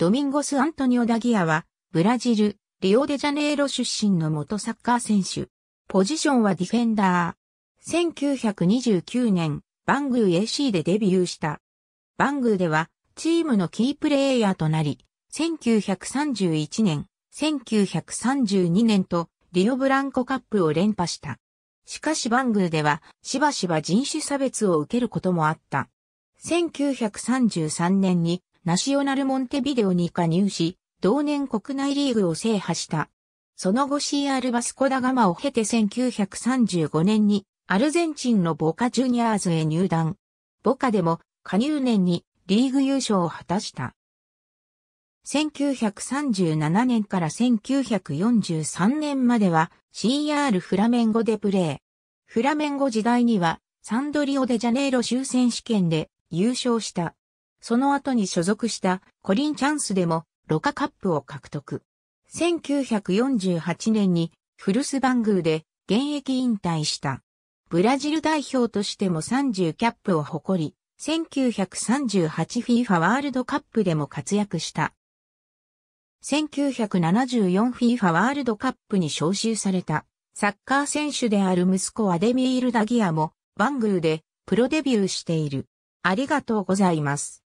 ドミンゴス・アントニオ・ダギアは、ブラジル、リオデジャネイロ出身の元サッカー選手。ポジションはディフェンダー。1929年、バングー AC でデビューした。バングーでは、チームのキープレイヤーとなり、1931年、1932年と、リオブランコカップを連覇した。しかしバングーでは、しばしば人種差別を受けることもあった。1933年に、ナショナルモンテビデオに加入し、同年国内リーグを制覇した。その後 CR バスコダガマを経て1935年にアルゼンチンのボカジュニアーズへ入団。ボカでも加入年にリーグ優勝を果たした。1937年から1943年までは CR フラメンゴでプレー。フラメンゴ時代にはサンドリオデジャネイロ州選手権で優勝した。その後に所属したコリンチャンスでもロカカップを獲得。1948年にフルスバングーで現役引退した。ブラジル代表としても30キャップを誇り、1938FIFA ワールドカップでも活躍した。1974FIFA ワールドカップに招集されたサッカー選手である息子アデミール・ダギアもバングーでプロデビューしている。ありがとうございます。